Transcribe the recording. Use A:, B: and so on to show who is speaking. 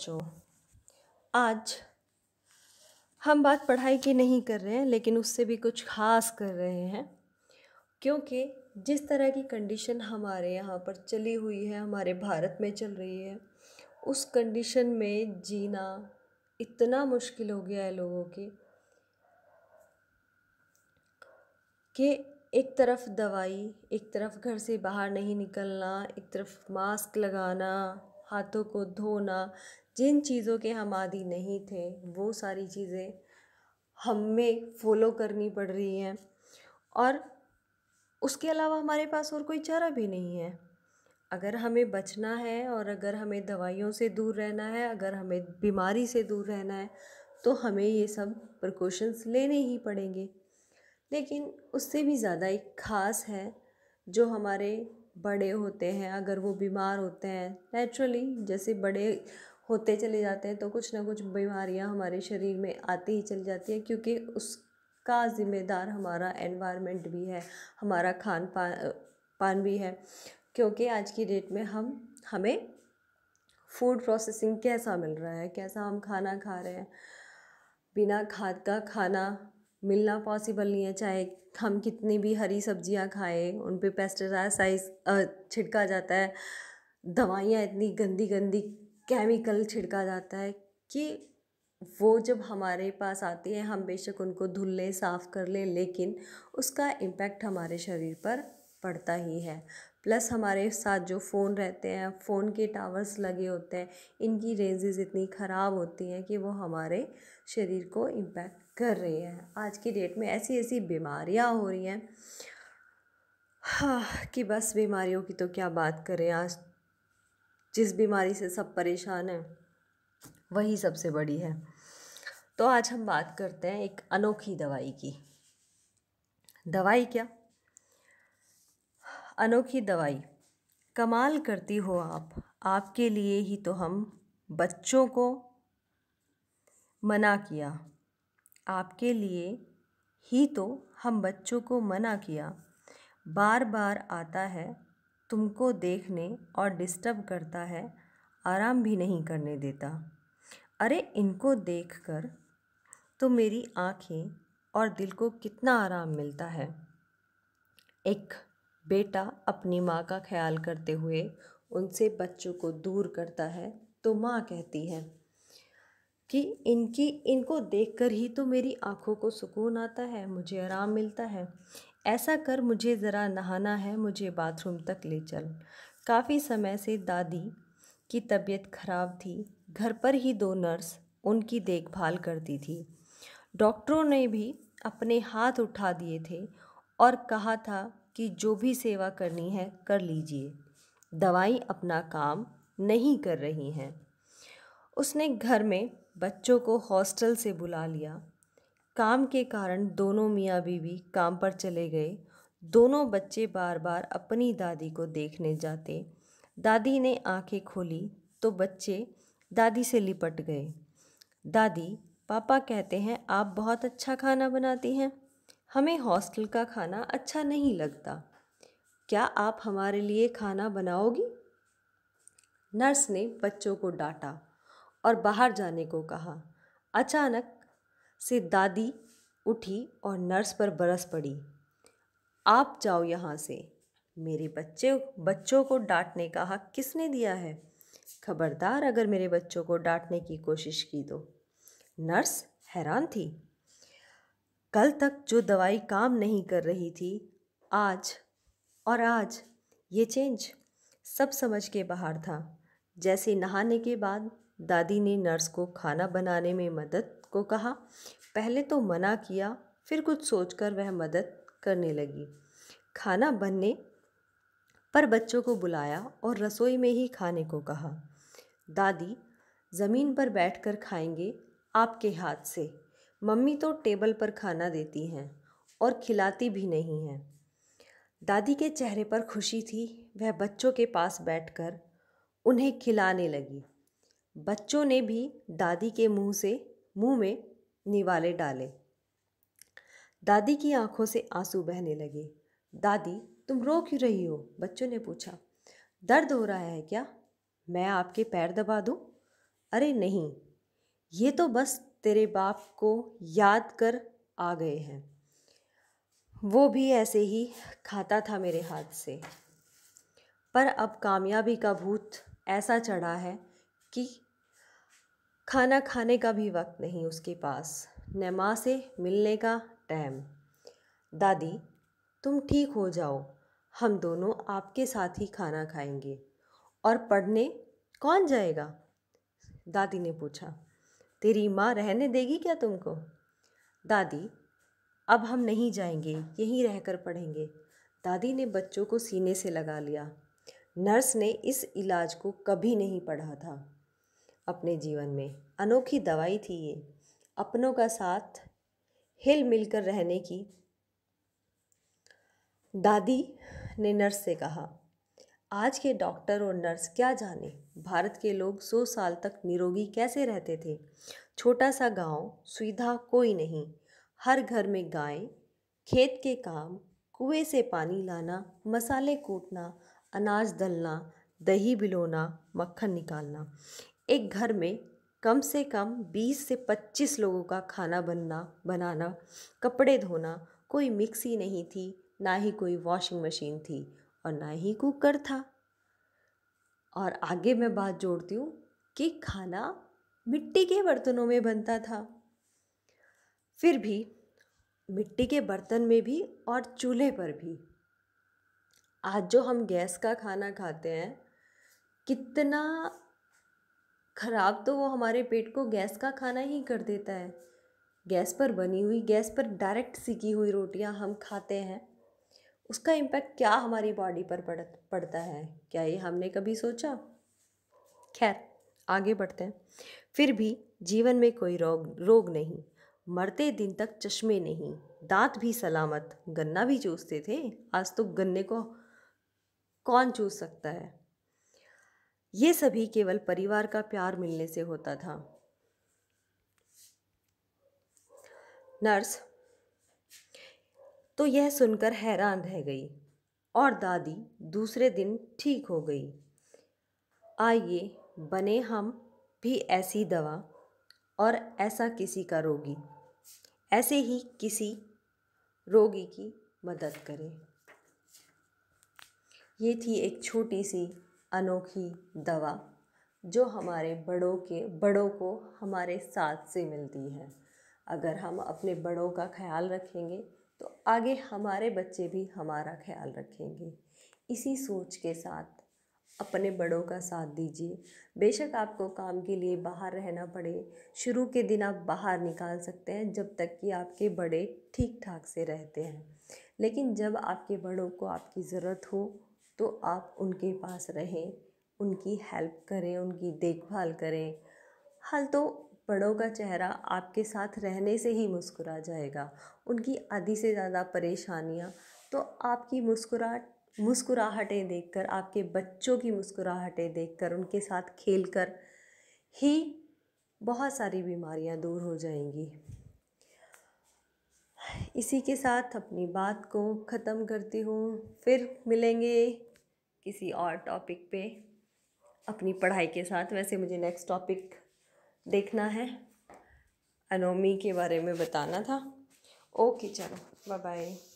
A: बच्चों आज हम बात पढ़ाई की नहीं कर रहे हैं लेकिन उससे भी कुछ खास कर रहे हैं क्योंकि जिस तरह की कंडीशन हमारे यहाँ पर चली हुई है हमारे भारत में चल रही है उस कंडीशन में जीना इतना मुश्किल हो गया है लोगों की कि एक तरफ दवाई एक तरफ घर से बाहर नहीं निकलना एक तरफ मास्क लगाना हाथों को धोना जिन चीज़ों के हम आदि नहीं थे वो सारी चीज़ें हमें फॉलो करनी पड़ रही हैं और उसके अलावा हमारे पास और कोई चारा भी नहीं है अगर हमें बचना है और अगर हमें दवाइयों से दूर रहना है अगर हमें बीमारी से दूर रहना है तो हमें ये सब प्रिकॉशंस लेने ही पड़ेंगे लेकिन उससे भी ज़्यादा एक ख़ास है जो हमारे बड़े होते हैं अगर वो बीमार होते हैं नेचुरली जैसे बड़े होते चले जाते हैं तो कुछ ना कुछ बीमारियां हमारे शरीर में आती ही चली जाती है क्योंकि उसका ज़िम्मेदार हमारा एनवायरनमेंट भी है हमारा खान पान पान भी है क्योंकि आज की डेट में हम हमें फूड प्रोसेसिंग कैसा मिल रहा है कैसा हम खाना खा रहे हैं बिना खाद का खाना मिलना पॉसिबल नहीं है चाहे हम कितनी भी हरी सब्जियां खाएं उन पर पेस्टिसाइज छिड़का जाता है दवाइयाँ इतनी गंदी गंदी केमिकल छिड़का जाता है कि वो जब हमारे पास आती है हम बेशक उनको धुल लें साफ़ कर लें लेकिन उसका इम्पैक्ट हमारे शरीर पर पड़ता ही है प्लस हमारे साथ जो फ़ोन रहते हैं फ़ोन के टावर्स लगे होते हैं इनकी रेंजेज़ इतनी ख़राब होती हैं कि वो हमारे शरीर को इम्पैक्ट कर रही हैं आज की डेट में ऐसी ऐसी बीमारियां हो रही हैं हाँ कि बस बीमारियों की तो क्या बात करें आज जिस बीमारी से सब परेशान हैं वही सबसे बड़ी है तो आज हम बात करते हैं एक अनोखी दवाई की दवाई क्या अनोखी दवाई कमाल करती हो आप आपके लिए ही तो हम बच्चों को मना किया आपके लिए ही तो हम बच्चों को मना किया बार बार आता है तुमको देखने और डिस्टर्ब करता है आराम भी नहीं करने देता अरे इनको देखकर तो मेरी आँखें और दिल को कितना आराम मिलता है एक बेटा अपनी माँ का ख्याल करते हुए उनसे बच्चों को दूर करता है तो माँ कहती है कि इनकी इनको देखकर ही तो मेरी आँखों को सुकून आता है मुझे आराम मिलता है ऐसा कर मुझे ज़रा नहाना है मुझे बाथरूम तक ले चल काफ़ी समय से दादी की तबीयत खराब थी घर पर ही दो नर्स उनकी देखभाल करती थी डॉक्टरों ने भी अपने हाथ उठा दिए थे और कहा था कि जो भी सेवा करनी है कर लीजिए दवाई अपना काम नहीं कर रही हैं उसने घर में बच्चों को हॉस्टल से बुला लिया काम के कारण दोनों मियाँ बीवी काम पर चले गए दोनों बच्चे बार बार अपनी दादी को देखने जाते दादी ने आंखें खोली तो बच्चे दादी से लिपट गए दादी पापा कहते हैं आप बहुत अच्छा खाना बनाती हैं हमें हॉस्टल का खाना अच्छा नहीं लगता क्या आप हमारे लिए खाना बनाओगी नर्स ने बच्चों को डांटा और बाहर जाने को कहा अचानक से दादी उठी और नर्स पर बरस पड़ी आप जाओ यहाँ से मेरे बच्चे बच्चों को डांटने का हक किसने दिया है खबरदार अगर मेरे बच्चों को डांटने की कोशिश की तो नर्स हैरान थी कल तक जो दवाई काम नहीं कर रही थी आज और आज ये चेंज सब समझ के बाहर था जैसे नहाने के बाद दादी ने नर्स को खाना बनाने में मदद को कहा पहले तो मना किया फिर कुछ सोचकर वह मदद करने लगी खाना बनने पर बच्चों को बुलाया और रसोई में ही खाने को कहा दादी ज़मीन पर बैठकर खाएंगे आपके हाथ से मम्मी तो टेबल पर खाना देती हैं और खिलाती भी नहीं हैं दादी के चेहरे पर खुशी थी वह बच्चों के पास बैठकर उन्हें खिलाने लगी बच्चों ने भी दादी के मुंह से मुंह में निवाले डाले दादी की आंखों से आंसू बहने लगे दादी तुम रो क्यों रही हो बच्चों ने पूछा दर्द हो रहा है क्या मैं आपके पैर दबा दूं? अरे नहीं ये तो बस तेरे बाप को याद कर आ गए हैं वो भी ऐसे ही खाता था मेरे हाथ से पर अब कामयाबी का भूत ऐसा चढ़ा है कि खाना खाने का भी वक्त नहीं उसके पास न माँ से मिलने का टाइम दादी तुम ठीक हो जाओ हम दोनों आपके साथ ही खाना खाएंगे और पढ़ने कौन जाएगा दादी ने पूछा तेरी माँ रहने देगी क्या तुमको दादी अब हम नहीं जाएंगे यहीं रहकर पढ़ेंगे दादी ने बच्चों को सीने से लगा लिया नर्स ने इस इलाज को कभी नहीं पढ़ा था अपने जीवन में अनोखी दवाई थी ये अपनों का साथ हिल मिलकर रहने की दादी ने नर्स से कहा आज के डॉक्टर और नर्स क्या जाने भारत के लोग सौ साल तक निरोगी कैसे रहते थे छोटा सा गांव, सुविधा कोई नहीं हर घर में गाय खेत के काम कुएं से पानी लाना मसाले कूटना अनाज दलना दही बिलोना मक्खन निकालना एक घर में कम से कम 20 से 25 लोगों का खाना बनना बनाना कपड़े धोना कोई मिक्सी नहीं थी ना ही कोई वॉशिंग मशीन थी और ना ही कुकर था और आगे मैं बात जोड़ती हूँ कि खाना मिट्टी के बर्तनों में बनता था फिर भी मिट्टी के बर्तन में भी और चूल्हे पर भी आज जो हम गैस का खाना खाते हैं कितना ख़राब तो वो हमारे पेट को गैस का खाना ही कर देता है गैस पर बनी हुई गैस पर डायरेक्ट सीखी हुई रोटियां हम खाते हैं उसका इम्पैक्ट क्या हमारी बॉडी पर पड़ पड़ता है क्या ये हमने कभी सोचा खैर आगे बढ़ते हैं फिर भी जीवन में कोई रोग रोग नहीं मरते दिन तक चश्मे नहीं दांत भी सलामत गन्ना भी चूसते थे आज तो गन्ने को कौन चूस सकता है ये सभी केवल परिवार का प्यार मिलने से होता था नर्स तो यह सुनकर हैरान रह गई और दादी दूसरे दिन ठीक हो गई आइए बने हम भी ऐसी दवा और ऐसा किसी का रोगी ऐसे ही किसी रोगी की मदद करें ये थी एक छोटी सी अनोखी दवा जो हमारे बड़ों के बड़ों को हमारे साथ से मिलती है अगर हम अपने बड़ों का ख्याल रखेंगे तो आगे हमारे बच्चे भी हमारा ख्याल रखेंगे इसी सोच के साथ अपने बड़ों का साथ दीजिए बेशक आपको काम के लिए बाहर रहना पड़े शुरू के दिन आप बाहर निकाल सकते हैं जब तक कि आपके बड़े ठीक ठाक से रहते हैं लेकिन जब आपके बड़ों को आपकी ज़रूरत हो तो आप उनके पास रहें उनकी हेल्प करें उनकी देखभाल करें हल तो बड़ों का चेहरा आपके साथ रहने से ही मुस्कुरा जाएगा उनकी आधी से ज़्यादा परेशानियाँ तो आपकी मुस्कुराहट मुस्कुराहटें देखकर आपके बच्चों की मुस्कुराहटें देखकर उनके साथ खेलकर ही बहुत सारी बीमारियां दूर हो जाएंगी इसी के साथ अपनी बात को ख़त्म करती हूँ फिर मिलेंगे किसी और टॉपिक पे अपनी पढ़ाई के साथ वैसे मुझे नेक्स्ट टॉपिक देखना है अनोमी के बारे में बताना था ओके चलो बाय बाय